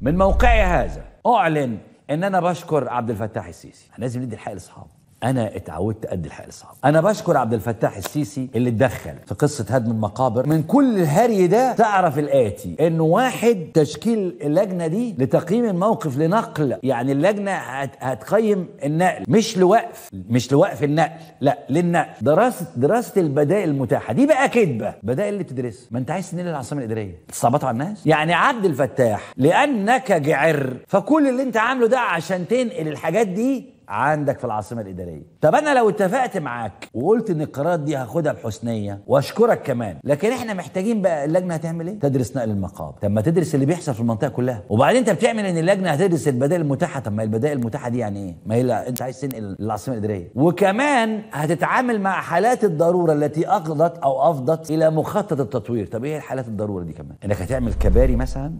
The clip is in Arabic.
من موقعي هذا أعلن أن أنا بشكر عبد الفتاح السيسي لازم ندي الحق لأصحابه انا اتعودت ادي الحق لصاحب انا بشكر عبد الفتاح السيسي اللي اتدخل في قصه هدم المقابر من كل الهري ده تعرف الاتي انه واحد تشكيل اللجنه دي لتقييم الموقف لنقل يعني اللجنه هتقيم النقل مش لوقف مش لوقف النقل لا للنقل دراسه دراسه البدائل المتاحه دي بقى كدبه بدائل اللي بتدرسها ما انت عايز تنقل العاصمه الاداريه تصبطوا على الناس يعني عبد الفتاح لانك جعر فكل اللي انت عامله ده عشان تنقل الحاجات دي عندك في العاصمه الاداريه طب انا لو اتفقت معاك وقلت ان القرارات دي هاخدها بحسنيه واشكرك كمان لكن احنا محتاجين بقى اللجنه هتعمل ايه تدرس نقل المقام طب ما تدرس اللي بيحصل في المنطقه كلها وبعدين انت بتعمل ان اللجنه هتدرس البدائل المتاحه طب ما البدائل المتاحه دي يعني ايه ما هي انت عايز تنقل العاصمه الاداريه وكمان هتتعامل مع حالات الضروره التي اقضت او افضت الى مخطط التطوير طب ايه الحالات الضروره دي كمان انك هتعمل كباري مثلا